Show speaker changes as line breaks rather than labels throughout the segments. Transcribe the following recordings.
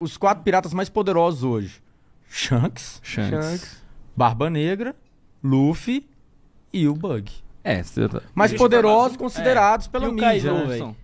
os quatro piratas mais poderosos hoje: Shanks, Shanks. Shanks Barba Negra, Luffy e o Bug. É, tá... mais poderosos considerados é. pela e o mídia. Kaido, né,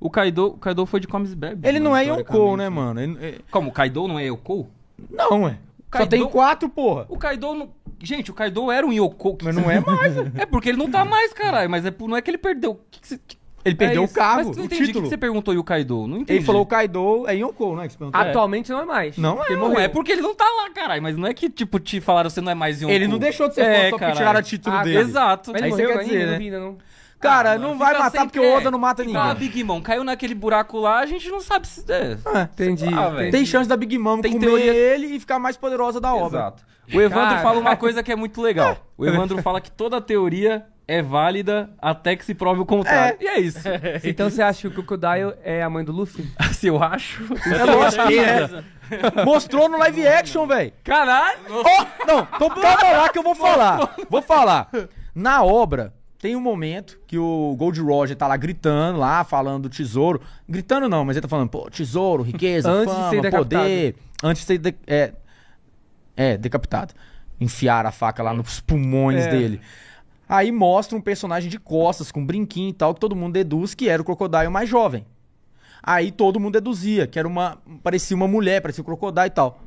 o Kaido, o Kaido foi de Comics Ele mano, não é Yoko, né, né? mano? Ele, é... Como? O Kaido não é Yoko? Não, é. Kaido... Só tem quatro, porra. O Kaido não... Gente, o Kaido era um Yoko. Mas não é mais. Né? é porque ele não tá mais, caralho. Mas é, não é que ele perdeu. Que que cê... Ele é perdeu é o cargo mas o entendi, título. Que você perguntou e o Kaido? Não entendi. Ele falou o Kaido é Yonkou, né? Atualmente não é mais. Não é. Não é porque ele não tá lá, caralho. Mas não é que, tipo, te falaram você não é mais Yonkou. Ele não deixou de ser é, fã só porque tiraram o título ah, dele. Exato. Mas Aí você quer né? dizer, né? Vida, não. Cara, ah, não vai matar sempre, porque o Oda não é, mata ninguém. Ah, Big Mom caiu naquele buraco lá, a gente não sabe se. É, ah, entendi. Lá, tem chance da Big Mom Tem comer teoria... ele e ficar mais poderosa da Exato. obra. Exato. O Evandro cara. fala uma coisa que é muito legal. O Evandro fala que toda teoria é válida até que se prove o contrário. É. E é isso. então você acha que o Crocodile é a mãe do Luffy? se eu acho. É lógico que é. Mostrou no live action, velho. Caralho! Oh, não, Tô então calma lá que eu vou falar. Vou falar. Na obra, tem um momento que o Gold Roger tá lá gritando, lá falando tesouro. Gritando não, mas ele tá falando, pô, tesouro, riqueza, antes fama, de ser poder. Antes de ser... De, é, é, decapitado. Enfiar a faca lá nos pulmões é. dele. Aí mostra um personagem de costas, com um brinquinho e tal, que todo mundo deduz que era o Crocodile mais jovem. Aí todo mundo deduzia que era uma. parecia uma mulher, parecia um Crocodile e tal.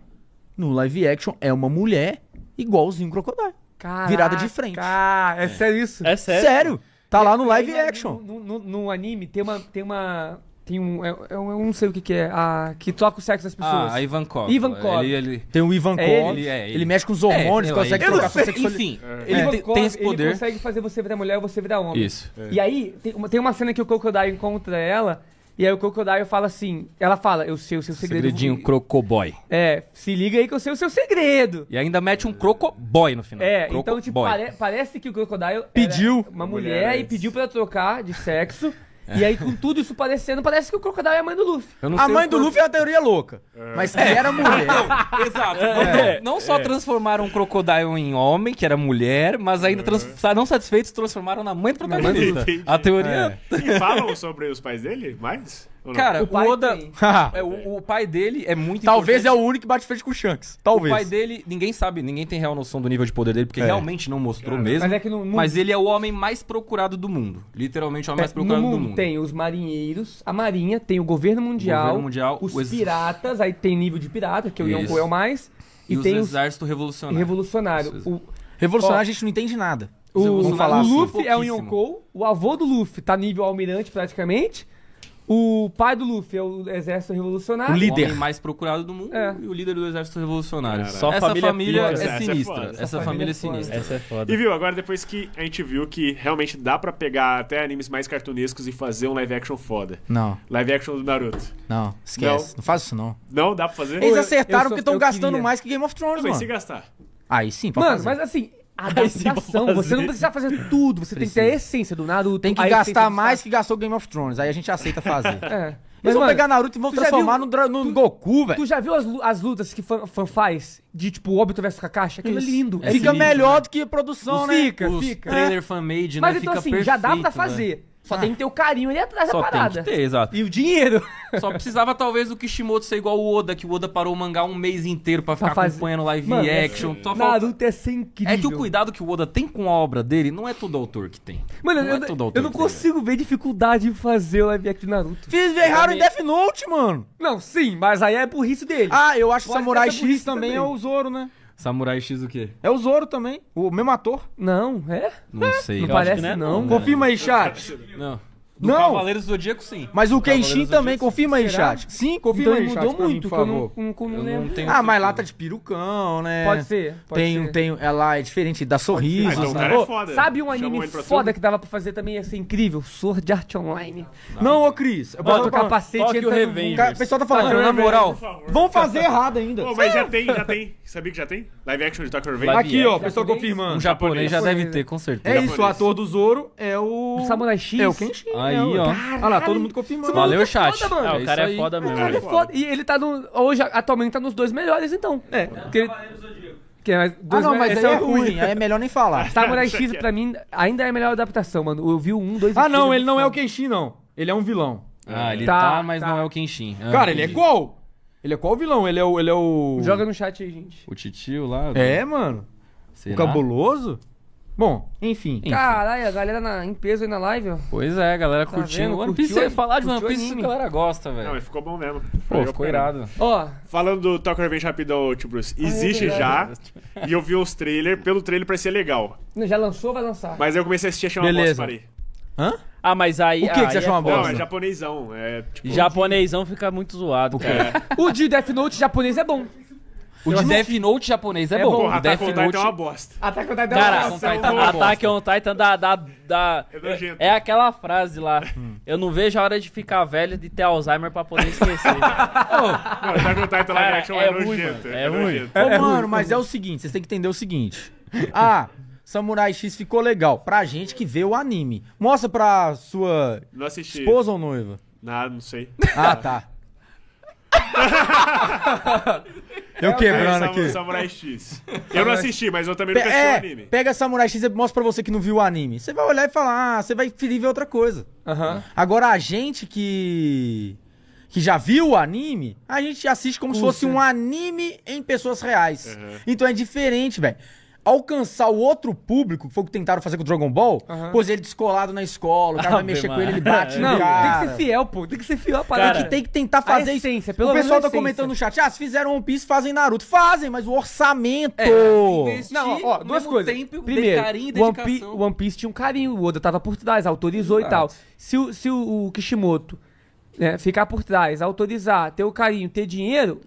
No live action é uma mulher igualzinho o Crocodile. Caraca, virada de frente. É, é sério isso? É sério. Sério! Tá é, lá no live action. No, no, no, anime tem uma, tem uma, tem um. Eu, é, é eu, não sei o que, que é. A, que troca o sexo das pessoas. Ah, Ivan Kov. Ivan Kov. Ele, ele... Tem o Ivan Kov. É ele, é ele. ele, mexe com os hormônios, é, consegue eu trocar sua sexualidade. Enfim, é. ele tem, tem, esse poder. Ele consegue fazer você virar mulher ou você virar homem. Isso. E aí, tem uma, tem uma cena que o Crocodile encontra ela. E aí o Crocodile fala assim, ela fala, eu sei o seu segredo. Segredinho vou... crocoboy. É, se liga aí que eu sei o seu segredo. E ainda mete um crocoboy no final. É, croco então tipo, pare, parece que o Crocodile pediu uma mulher, mulher e pediu para trocar de sexo. E aí, com tudo isso parecendo, parece que o Crocodile é a mãe do Luffy. Eu não a sei mãe do Luffy é a teoria louca. É. Mas que era mulher. Então, exato. É. Não, é. não só é. transformaram o Crocodile em homem, que era mulher, mas ainda trans- não satisfeitos, transformaram na mãe do protagonista. A teoria. E falam sobre os pais dele mais? Cara, o, o Oda. é, o, o, pai dele é muito Talvez importante. é o único que bate frente com o Shanks. Talvez. O pai dele, ninguém sabe, ninguém tem real noção do nível de poder dele, porque é. realmente não mostrou mesmo. Mas, é que no, no... mas ele é o homem mais procurado do mundo. Literalmente o homem é, mais procurado mundo do mundo. Tem os marinheiros, a marinha, tem o governo mundial, o governo mundial os piratas, aí tem nível de pirata, que o Yonko é o mais. E, e tem os exército revolucionário. Revolucionário. O... Revolucionário a gente não entende nada. O, o Luffy é o Yonkou, o avô do Luffy tá nível almirante praticamente. O pai do Luffy é o exército revolucionário. O líder. O mais procurado do mundo é. e o líder do exército revolucionário. Cara, Só essa família, é família é, é, sinistra. Essa, essa família, é família é sinistra. Essa é foda. E viu, agora depois que a gente viu que realmente dá para pegar até animes mais cartunescos e fazer um live action foda. Não. Live action do Naruto. Não, esquece. Não, não faz isso não. Não dá pra fazer? Eles acertaram eu, eu porque estão gastando queria. mais que Game of Thrones, Também, mano. se gastar. Aí sim, pra Mano, fazer. mas assim, adaptação. Você não precisa fazer tudo, você precisa. tem que ter a essência do Naruto. Tem que gastar mais que gastou Game of Thrones, aí a gente aceita fazer. é. Eles Mas, vão pegar Naruto e vão transformar viu, no, no tu, Goku, velho. Tu já viu as, as lutas que fan, fan faz de tipo Obito vs Kakashi? Aquilo é Isso. é lindo. É fica lindo, melhor né? do que produção, né? Fica, Os fica. Trailer é. fan-made, né? Mas então fica assim, perfeito, já dá pra né? fazer. Só ah. tem que ter o carinho ali atrás Só da parada. Tem que ter, exato. E o dinheiro. Só precisava talvez do Kishimoto ser igual o Oda, que o Oda parou o mangá um mês inteiro para ficar fazer... acompanhando live Mano, action. É... Só Naruto é ser incrível. É que o cuidado que o Oda tem com a obra dele não é todo autor que tem. Mano, não é eu, é todo autor eu não consigo ver dificuldade em fazer o live action de Naruto. Fiz errado em Death Note, mano. Não, sim, mas aí é burrice dele. Ah, eu acho que o Samurai é X também, também é o Zoro, né? Samurai X o quê? É o Zoro também, o mesmo ator. Não, é? Não sei. Não parece, não. É né? Confirma aí, chat. Não.
Do não. Cavaleiros
do Zodíaco, sim. Mas o Kenshin também, confirma aí, chat. Sim, confirma então, aí, mudou chat, muito, eu não, não, não, Não ah, mas lá tá de perucão, né? Pode ser, pode tem, ser. Tem, ela é diferente, da sorriso. Ah, então né? é Sabe um anime foda que dava pra fazer também, ia ser incrível? Sword Art Online. Não, ô Cris. Eu Bota o capacete e entra no... O pessoal tá falando, na moral, vão fazer errado ainda. Mas já tem, já tem. Sabia que já tem? Live action de Tokyo Revenge? Aqui, ó, pessoal confirmando. Um japonês já deve ter, com certeza. É isso, o ator do Zoro é o o. Samurai X. É o Kenshin. Né, aí, ó. Olha lá, todo mundo confirmando. Valeu, é chat. Foda, mano. É, o é cara é, é foda mesmo. O cara é foda. E ele tá no. Hoje, atualmente, tá nos dois melhores, então. É. Porque ele... Que é, ah, não, mas aí é ruim, ruim. aí é melhor nem falar. Samurai X, pra mim, ainda é a melhor adaptação, mano. Eu vi o 1, 2 e Ah, não, ele não é o Kenshin, não. Ele é um vilão. Ah, ele tá, tá mas tá. não é o Kenshin. Ah, cara, entendi. ele é qual? Ele é qual vilão? Ele é o, ele é o. Joga no chat aí, gente. O titio lá. É, mano. Será? O cabuloso? Bom, enfim. Caralho, a galera na, em peso aí na live, ó. Pois é, galera tá curtindo. Vendo? One Piece, curtiu, falar de One Piece, a galera gosta, velho. Não, mas ficou bom mesmo. Pô, ficou irado. Ó. Falando do Talk Revenge rapidão, tio Bruce. Existe Ai, já. e eu vi os trailers. Pelo trailer parecia legal. Já lançou, vai lançar. Mas eu comecei a assistir a chamar uma bosta, parei. Hã? Ah, mas aí. O que, aí que você achou é uma bosta? Não, é japonesão. É, tipo, japonesão fica muito zoado, cara. É. o de Death Note japonês é bom. O de Death Note japonês é, é bom. bom. O Death é Note é uma bosta. Ataque on Titan Cara, é uma bosta. Cara, Ataque on Titan da... da, da é, é, é, aquela frase lá. Eu não vejo a hora de ficar velho, de ter Alzheimer pra poder esquecer. oh. Não, Attack on Titan live action é, é nojento. É, é ruim. mano, mas é o seguinte. Vocês têm que entender o seguinte. Ah... Samurai X ficou legal pra gente que vê o anime. Mostra pra sua esposa ou noiva. Nada, não sei. Ah, tá.
Eu quebrando aqui. Samurai, X.
Eu não assisti, mas eu também nunca assisti é, o anime. Pega Samurai X e mostra pra você que não viu o anime. Você vai olhar e falar, ah, você vai ferir ver outra coisa. Uhum. Agora, a gente que que já viu o anime, a gente assiste como se fosse um né? anime em pessoas reais. Uhum. Então é diferente, velho alcançar o outro público, que foi o que tentaram fazer com o Dragon Ball, uhum. pôs ele descolado na escola, o cara ah, vai mexer mano. com ele, ele bate Não, cara. tem que ser fiel, pô. Tem que ser fiel a parada. que tem que tentar fazer essência, isso. o pessoal tá comentando no chat, ah, se fizeram One Piece, fazem Naruto. É. Fazem, mas o orçamento... É, Não, ó, duas coisas. Tempo, Primeiro, carinho One, Piece, One Piece tinha um carinho, o Oda tava por trás, autorizou Exato. e tal. Se, o, se o, o Kishimoto né, ficar por trás, autorizar, ter o carinho, ter dinheiro,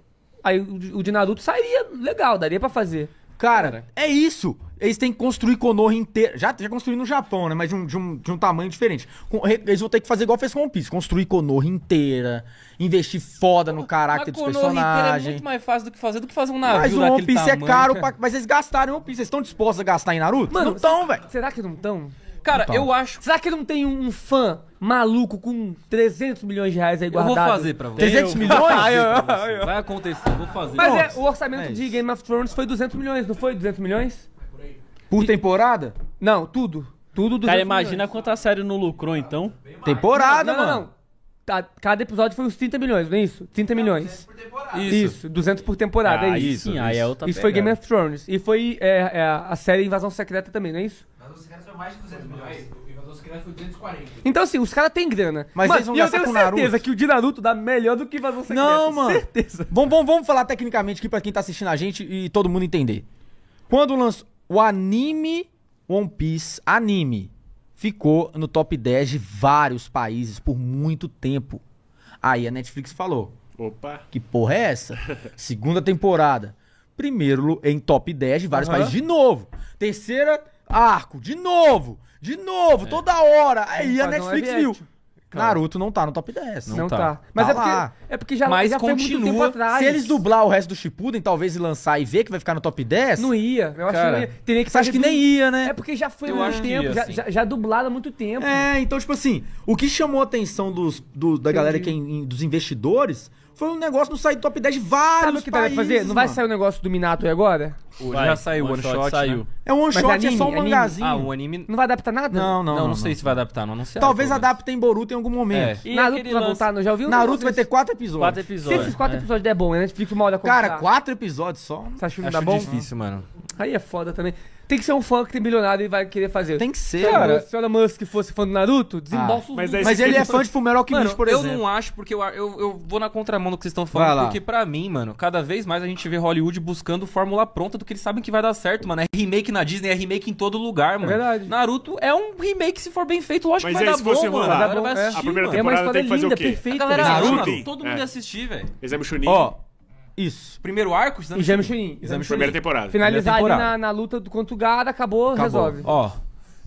aí o, o de Naruto sairia legal, daria para fazer. Cara, Cara, é isso. Eles têm que construir Konoha inteiro. Já, já construíram no Japão, né? Mas de um, de um, de um tamanho diferente. Com- eles vão ter que fazer igual fez com One Piece. Construir Konoha inteira. Investir foda no caráter dos personagens. é muito mais fácil do que fazer do que fazer um navio Mas o One Piece é caro, cara. pra... mas eles gastaram em One Piece. Vocês estão dispostos a gastar em Naruto? Mano, não estão, velho. Será que não estão? Cara, eu acho. Será que não tem um fã maluco com 300 milhões de reais aí guardado? Eu vou fazer pra você. 300 eu... milhões? Vai acontecer, vou fazer. Mas é, o orçamento é de Game of Thrones foi 200 milhões, não foi? 200 milhões? Por temporada? Não, tudo. Tudo 200 Cara, imagina milhões. quanto a série não lucrou, então. Temporada, não, não, Não. Tá, cada episódio foi uns 30 milhões, não é isso? 30 milhões. Isso. isso, 200 por temporada, é ah, é isso. Sim, isso. aí é outra Isso pegada. foi Game of Thrones. E foi é, é, a série Invasão Secreta também, não é isso? mais de 200 milhões. O Vingadores Secretos foi 240. Então, assim, os caras têm grana. Mas mano, eles vão gastar Eu tenho certeza que o de Naruto dá melhor do que Invasão Secreta. Não, mano. Certeza. Bom, bom, vamos falar tecnicamente aqui pra quem tá assistindo a gente e todo mundo entender. Quando lançou o anime One Piece, anime, ficou no top 10 de vários países por muito tempo. Aí a Netflix falou. Opa. Que porra é essa? Segunda temporada. Primeiro em top 10 de vários uhum. países de novo. Terceira Arco, de novo! De novo, é. toda hora! Aí a Netflix viu. Naruto não tá no top 10. Não, não tá. tá. Mas tá é, porque, é porque já, Mas já continua. Se eles dublar o resto do Shippuden, talvez e lançar e ver que vai ficar no top 10... Não ia. Eu acho cara, que não ia. Teria que Você acha que nem ia, né? É porque já foi há muito tempo. Ia, já, assim. já, já, dublado há muito tempo. É, então, tipo assim, o que chamou a atenção dos, do, da Entendi. galera que é in, dos investidores foi um negócio no sair do top 10 de vários Sabe o que vai fazer? Não vai mano. sair o negócio do Minato aí agora?
Vai, já saiu o one shot, saiu. né? É um one é shot, é só um anime. mangazinho. Ah,
anime. Não vai adaptar nada? Não, Não, não, sei se vai adaptar, não sei Talvez adapte em Boruto em algum momento. É. E Naruto vai lance- voltar, não já ouviu? Naruto vai ter quatro episódios. Quatro Se esses quatro é. episódios der bom, a né? fica uma hora Cara, quatro episódios só. Você acha que não dá bom? difícil, mano. Aí é foda também. Tem que ser um fã que tem bilionário e vai querer fazer. Tem que ser, cara. Né? Se o Elon Musk fosse fã do Naruto, ah, desembolsa ah, os Mas, mas ele é fã de Fullmetal Alchemist, por exemplo. eu não acho, porque eu, eu, eu vou na contramão do que vocês estão falando. Porque pra mim, mano, cada vez mais a gente vê Hollywood buscando fórmula pronta do que eles sabem que vai dar certo, mano. É remake na Disney, é remake em todo lugar, é mano. É verdade. Naruto é um remake, se for bem feito, lógico mas que vai, dar bom, mano, vai dar bom, mano. A primeira temporada é uma história tem que fazer linda, o quê? perfeita. A galera Naruto, todo mundo ia é. assistir, velho. Exame Chunin. Ó... Isso. Primeiro arco, Exame, Exame Chunin. Primeira temporada. Finalizar ali na, na luta contra o Gada, acabou, Acabou. resolve. Ó,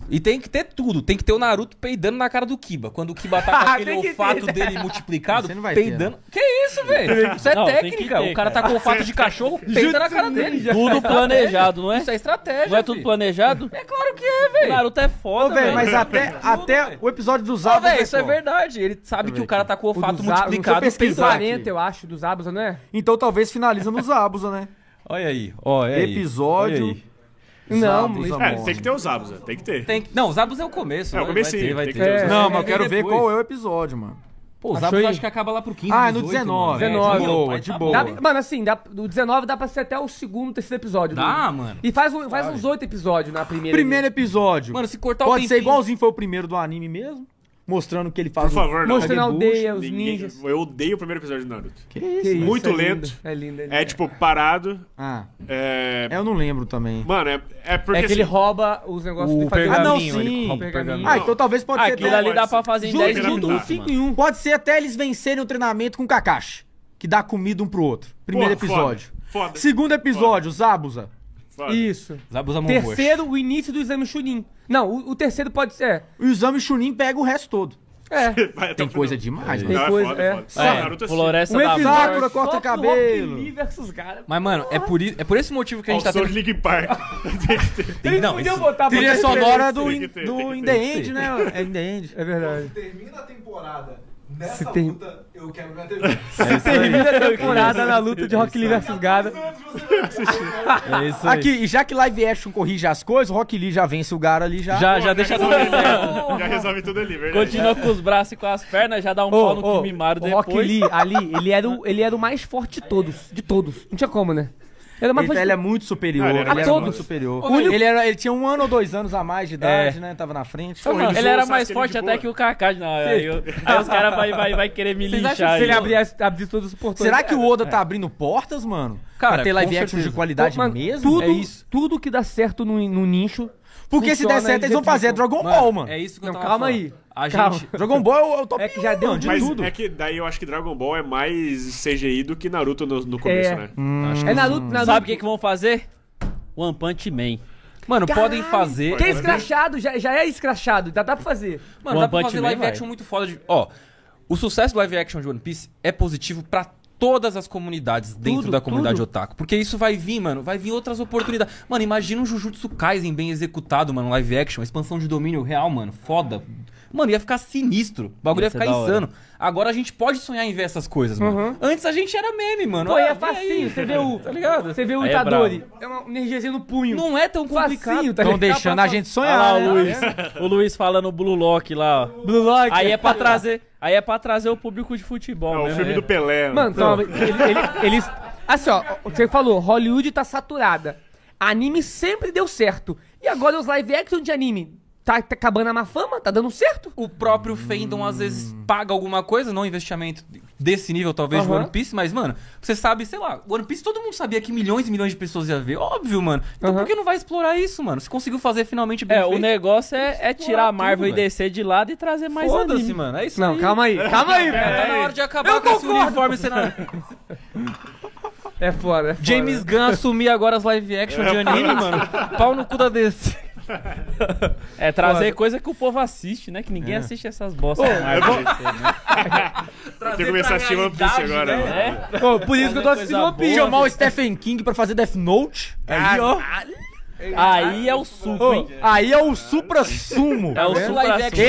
e tem que ter tudo. Tem que ter o Naruto peidando na cara do Kiba. Quando o Kiba tá com aquele olfato dele multiplicado, Você não vai ter, peidando. Né? que isso, velho? Isso é Não, técnica. ter, o cara tá com olfato de cachorro, peida na cara dele. Tudo é planejado, não é? Isso é estratégia. Não é tudo planejado? É claro que é, velho. O Naruto é foda, velho. mas até, até o episódio dos Ah, velho, é isso é verdade. Ele sabe que o cara tá com o olfato multiplicado. deixa eu pesquisar peidando. aqui. 40, eu acho, dos não né? Então talvez finaliza nos Abusa, né? Olha aí, olha Episódio aí. Não, Zabuza é, tem que ter o Zabuza, é, tem que ter. Tem que... Não, o Zabuza é o começo. É o começo, vai ter, vai ter. ter. É, não, mas eu quero ver qual é o episódio, mano. Pô, o Zabuza acho que acaba lá pro 15, Ah, 18, é no 19. 19, é, de boa, de boa. Dá, mano, assim, dá, o 19 dá pra ser até o segundo, terceiro episódio. Dá, do... mano. E faz, um, faz uns oito episódios na primeira. Primeiro episódio. Mano, se cortar Pode o Pode ser igualzinho foi o primeiro do anime mesmo mostrando o que ele faz. Por favor, não. Mostrando a aldeia, os Ninguém- ninjas. Eu odeio o primeiro episódio de Naruto. Que isso? Que mano? Muito é lindo, lento. é lindo, é lindo. É tipo parado. Ah, É. é eu não lembro também. Mano, é, é porque. é que ele assim, rouba os negócios de do fazer Ah, não, pergaminho, ele sim. rouba o pergaminho. Ah, então talvez pode ser... Aquilo até- ali dá pra fazer em 10 minutos. cinco mano. em 1. Pode ser até eles vencerem o treinamento com o Kakashi, que dá comida um pro outro. Primeiro Porra, episódio. foda, foda. Segundo episódio, Zabuza. Sabe? Isso. Zabuzamon terceiro, o início do exame Chunin. Não, o, o terceiro pode ser. É. O exame Chunin pega o resto todo. É. Vai, tem coisa demais, é. mano. Né? Tem coisa, é. Foda, foda. é. é. Naruto, Floresta da Sakura corta cabelo. Versus cara. Mas, mano, é por, é por esse motivo que a gente All tá tendo... League Park. tem, tem, tem. não, podiam botar trilha sonora do, in, do In The End, né? É In The End. É verdade. Termina a temporada Nessa se tem... luta, eu quero minha TV. É termina a é temporada é na luta de Rock Lee versus Gada. É isso aí. Aqui, e já que live action corrige as coisas, o Rock Lee já vence o Gara ali já. Já, Pô, já deixa tudo ali. Né? Já resolve tudo ali, verdade. Continua com os braços e com as pernas, já dá um oh, no oh, Kimimaro depois. O Rock Lee ali, ele era, o, ele era o mais forte de todos, de todos. Não tinha como, né? Era mais ele, ele é, é, é muito superior. Não, ele, era é muito superior. ele, era, ele tinha um ano ou dois anos a mais de idade, é. né? Tava na frente. Ele, ele era mais forte até que o Kaká. Não, aí, aí os caras vai, vai, vai querer me Vocês Se ele abrir, abrir todos os portas. Será que o Oda tá abrindo portas, mano? Cara, pra ter live action de qualidade mesmo? Tudo, é isso. tudo que dá certo no, no nicho porque Funciona, se der certo, eles vão fazer Dragon Ball, mano. É isso que eu não, tava Calma aí. A Calma. gente. Dragon Ball é o, é o top É que já deu de mas tudo. É que daí eu acho que Dragon Ball é mais CGI do que Naruto no, no começo, é. né? Hum. É Naruto, Naruto. Sabe o que, que vão fazer? One Punch Man. Mano, Caralho, podem fazer. Que é escrachado, já, já é escrachado, dá, dá pra fazer. Mano, One dá pra Punch fazer Man live vai. action muito foda de. Ó, o sucesso do live action de One Piece é positivo pra todas as comunidades dentro tudo, da comunidade tudo. otaku. Porque isso vai vir, mano. Vai vir outras oportunidades. Mano, imagina um Jujutsu Kaisen bem executado, mano. Live action, expansão de domínio real, mano. Foda. Mano, ia ficar sinistro. O bagulho ia, ia ficar insano. Agora a gente pode sonhar em ver essas coisas, mano. Uhum. Antes a gente era meme, mano. Pô, ah, é facinho. Você vê o. Tá ligado? Você vê o é Itadori. É, é uma energiazinha no punho. Não é tão complicado. Facinho, tá Estão deixando pra... a gente sonhar. Ah, lá, né? Né? o Luiz. o Luiz falando Blue Lock lá, ó. Blue Lock. Aí é pra tá trazer. Aí é pra trazer o público de futebol. É o né, filme do Pelé. Né? Mano, mano ele, ele, eles. Assim, ó, você falou, Hollywood tá saturada. Anime sempre deu certo. E agora os live action de anime Tá, tá, acabando a má fama? Tá dando certo? O próprio fandom às vezes paga alguma coisa, não investimento desse nível, talvez, uhum. de One Piece, mas, mano, você sabe, sei lá, One Piece todo mundo sabia que milhões e milhões de pessoas ia ver. Óbvio, mano. Então uhum. por que não vai explorar isso, mano? Você conseguiu fazer finalmente bem É, feito, o negócio é, é tirar a Marvel tudo, e descer de lado e trazer mais Foda anime. mano. É isso Não, aí. calma aí, calma aí, é. velho. É, tá na hora de acabar Eu com concordo. esse uniforme cenário. É fora. é foda. É James Gunn assumir agora as live action de anime, mano. Pau no cu da DC. É trazer coisa que o povo assiste, né? Que ninguém é. assiste essas bosta. Pô, ah, é bom. né? Tem que começar a assistir One Piece agora. Né? É. Né? Pô, por isso que eu tô assistindo One Piece. Chamar o Stephen King pra fazer Death Note. Aí, ó. Aí é o suco, hein? Aí é o supra-sumo. É o né? supra-sumo.